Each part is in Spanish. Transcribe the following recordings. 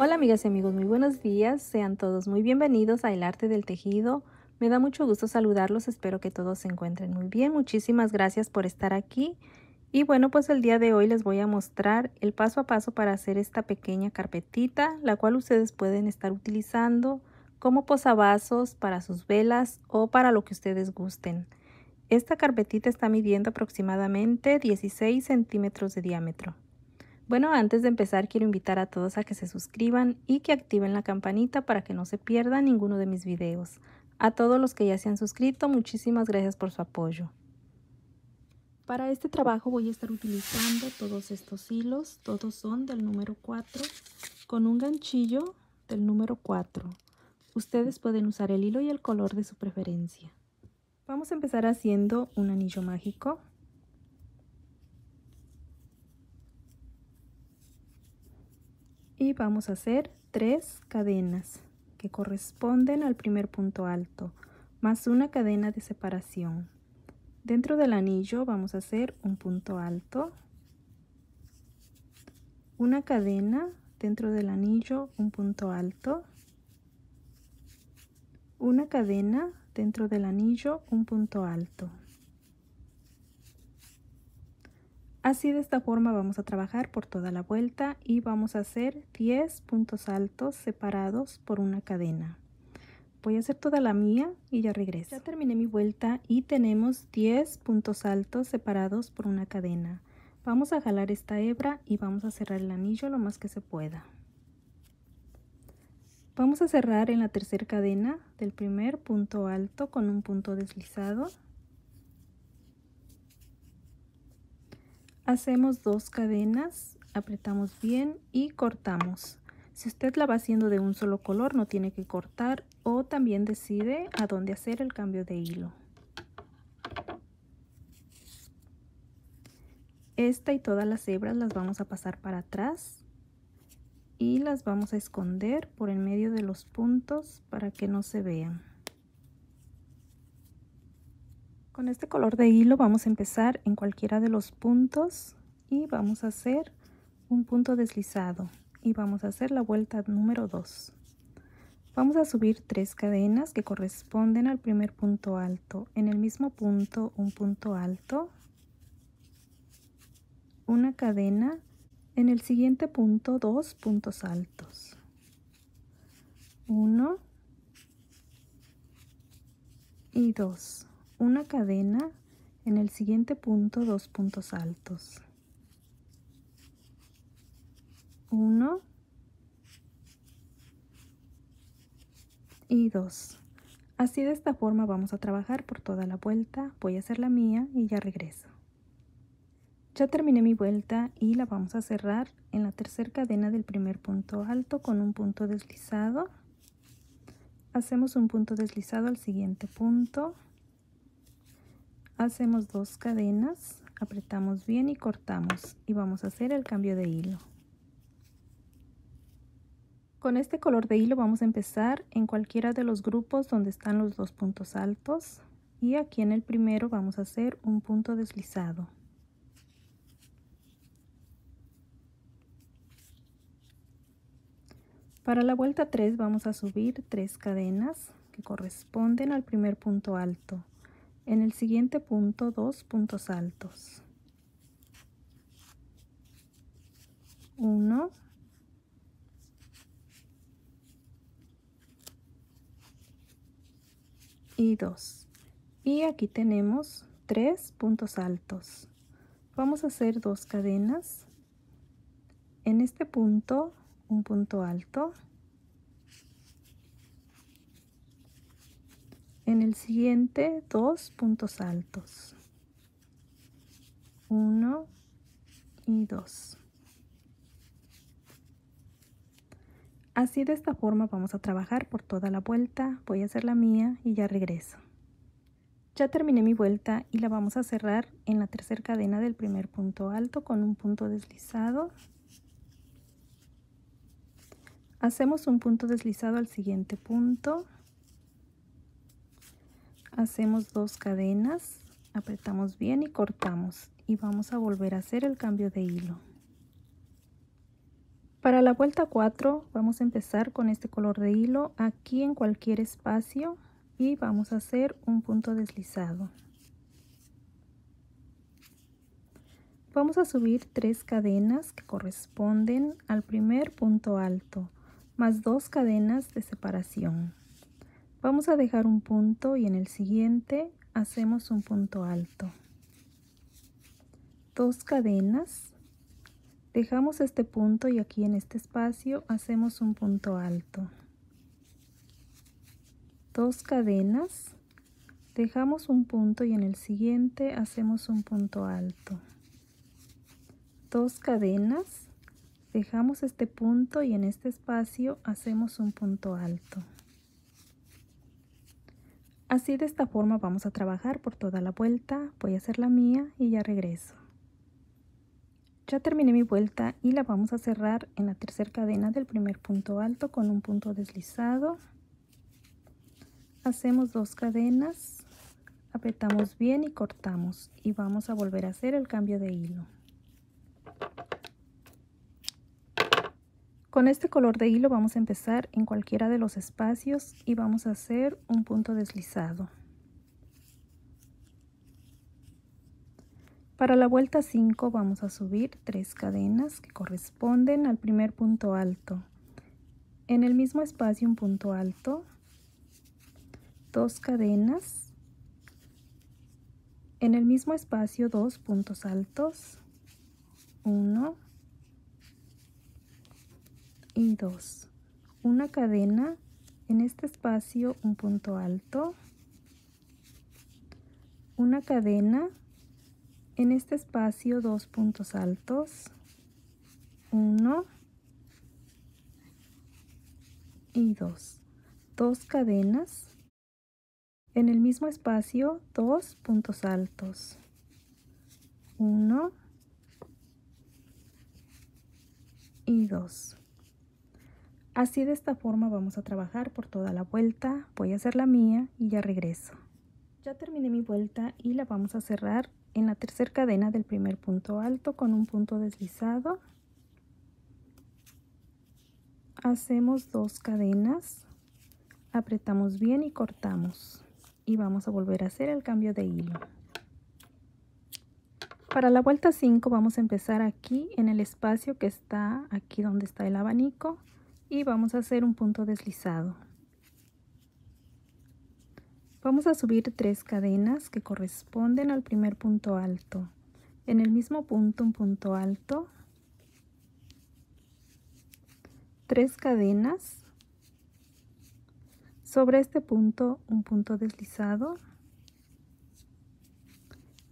Hola amigas y amigos, muy buenos días. Sean todos muy bienvenidos a El Arte del Tejido. Me da mucho gusto saludarlos, espero que todos se encuentren muy bien. Muchísimas gracias por estar aquí. Y bueno, pues el día de hoy les voy a mostrar el paso a paso para hacer esta pequeña carpetita, la cual ustedes pueden estar utilizando como posavasos para sus velas o para lo que ustedes gusten. Esta carpetita está midiendo aproximadamente 16 centímetros de diámetro. Bueno, antes de empezar quiero invitar a todos a que se suscriban y que activen la campanita para que no se pierda ninguno de mis videos. A todos los que ya se han suscrito, muchísimas gracias por su apoyo. Para este trabajo voy a estar utilizando todos estos hilos, todos son del número 4, con un ganchillo del número 4. Ustedes pueden usar el hilo y el color de su preferencia. Vamos a empezar haciendo un anillo mágico. y vamos a hacer tres cadenas que corresponden al primer punto alto más una cadena de separación dentro del anillo vamos a hacer un punto alto una cadena dentro del anillo un punto alto una cadena dentro del anillo un punto alto Así de esta forma vamos a trabajar por toda la vuelta y vamos a hacer 10 puntos altos separados por una cadena. Voy a hacer toda la mía y ya regreso. Ya terminé mi vuelta y tenemos 10 puntos altos separados por una cadena. Vamos a jalar esta hebra y vamos a cerrar el anillo lo más que se pueda. Vamos a cerrar en la tercera cadena del primer punto alto con un punto deslizado Hacemos dos cadenas, apretamos bien y cortamos. Si usted la va haciendo de un solo color, no tiene que cortar o también decide a dónde hacer el cambio de hilo. Esta y todas las hebras las vamos a pasar para atrás y las vamos a esconder por el medio de los puntos para que no se vean. Con este color de hilo vamos a empezar en cualquiera de los puntos y vamos a hacer un punto deslizado y vamos a hacer la vuelta número 2. Vamos a subir tres cadenas que corresponden al primer punto alto. En el mismo punto un punto alto, una cadena, en el siguiente punto dos puntos altos. Uno y dos una cadena en el siguiente punto dos puntos altos. 1 y 2. Así de esta forma vamos a trabajar por toda la vuelta. Voy a hacer la mía y ya regreso. Ya terminé mi vuelta y la vamos a cerrar en la tercera cadena del primer punto alto con un punto deslizado. Hacemos un punto deslizado al siguiente punto hacemos dos cadenas apretamos bien y cortamos y vamos a hacer el cambio de hilo con este color de hilo vamos a empezar en cualquiera de los grupos donde están los dos puntos altos y aquí en el primero vamos a hacer un punto deslizado Para la vuelta 3 vamos a subir tres cadenas que corresponden al primer punto alto. En el siguiente punto, dos puntos altos. Uno. Y dos. Y aquí tenemos tres puntos altos. Vamos a hacer dos cadenas. En este punto, un punto alto. en el siguiente dos puntos altos uno y dos. así de esta forma vamos a trabajar por toda la vuelta voy a hacer la mía y ya regreso ya terminé mi vuelta y la vamos a cerrar en la tercera cadena del primer punto alto con un punto deslizado hacemos un punto deslizado al siguiente punto hacemos dos cadenas apretamos bien y cortamos y vamos a volver a hacer el cambio de hilo para la vuelta 4 vamos a empezar con este color de hilo aquí en cualquier espacio y vamos a hacer un punto deslizado vamos a subir tres cadenas que corresponden al primer punto alto más dos cadenas de separación Vamos a dejar un punto y en el siguiente hacemos un punto alto. Dos cadenas. Dejamos este punto y aquí en este espacio hacemos un punto alto. Dos cadenas. Dejamos un punto y en el siguiente hacemos un punto alto. Dos cadenas. Dejamos este punto y en este espacio hacemos un punto alto. Así de esta forma vamos a trabajar por toda la vuelta. Voy a hacer la mía y ya regreso. Ya terminé mi vuelta y la vamos a cerrar en la tercera cadena del primer punto alto con un punto deslizado. Hacemos dos cadenas, apretamos bien y cortamos y vamos a volver a hacer el cambio de hilo. Con este color de hilo vamos a empezar en cualquiera de los espacios y vamos a hacer un punto deslizado. Para la vuelta 5 vamos a subir tres cadenas que corresponden al primer punto alto. En el mismo espacio un punto alto, dos cadenas, en el mismo espacio dos puntos altos, 1, y 2 una cadena en este espacio un punto alto una cadena en este espacio dos puntos altos uno y dos dos cadenas en el mismo espacio dos puntos altos uno y dos Así de esta forma vamos a trabajar por toda la vuelta. Voy a hacer la mía y ya regreso. Ya terminé mi vuelta y la vamos a cerrar en la tercera cadena del primer punto alto con un punto deslizado. Hacemos dos cadenas, apretamos bien y cortamos. Y vamos a volver a hacer el cambio de hilo. Para la vuelta 5 vamos a empezar aquí en el espacio que está aquí donde está el abanico y vamos a hacer un punto deslizado. Vamos a subir tres cadenas que corresponden al primer punto alto. En el mismo punto un punto alto, tres cadenas, sobre este punto un punto deslizado,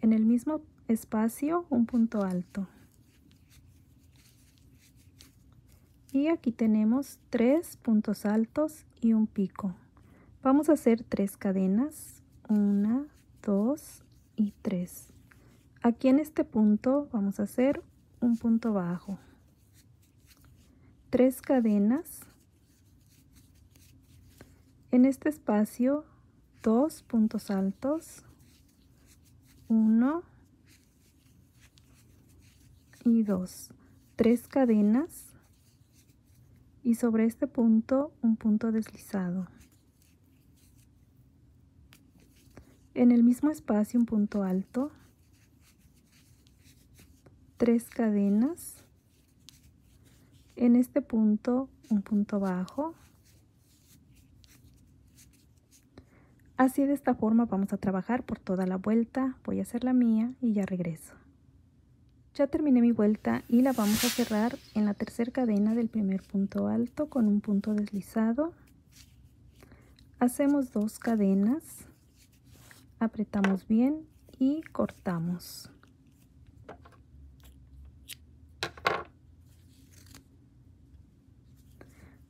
en el mismo espacio un punto alto. y aquí tenemos tres puntos altos y un pico vamos a hacer tres cadenas una dos y tres aquí en este punto vamos a hacer un punto bajo tres cadenas en este espacio dos puntos altos uno y dos tres cadenas y sobre este punto un punto deslizado. En el mismo espacio un punto alto, tres cadenas, en este punto un punto bajo. Así de esta forma vamos a trabajar por toda la vuelta, voy a hacer la mía y ya regreso. Ya terminé mi vuelta y la vamos a cerrar en la tercera cadena del primer punto alto con un punto deslizado. Hacemos dos cadenas, apretamos bien y cortamos.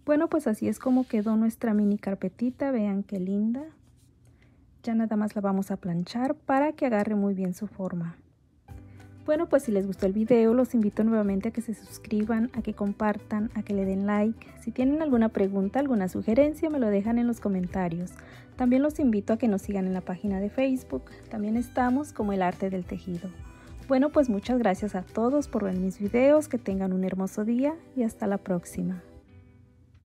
Bueno, pues así es como quedó nuestra mini carpetita. Vean qué linda. Ya nada más la vamos a planchar para que agarre muy bien su forma. Bueno, pues si les gustó el video, los invito nuevamente a que se suscriban, a que compartan, a que le den like. Si tienen alguna pregunta, alguna sugerencia, me lo dejan en los comentarios. También los invito a que nos sigan en la página de Facebook. También estamos como el arte del tejido. Bueno, pues muchas gracias a todos por ver mis videos, que tengan un hermoso día y hasta la próxima.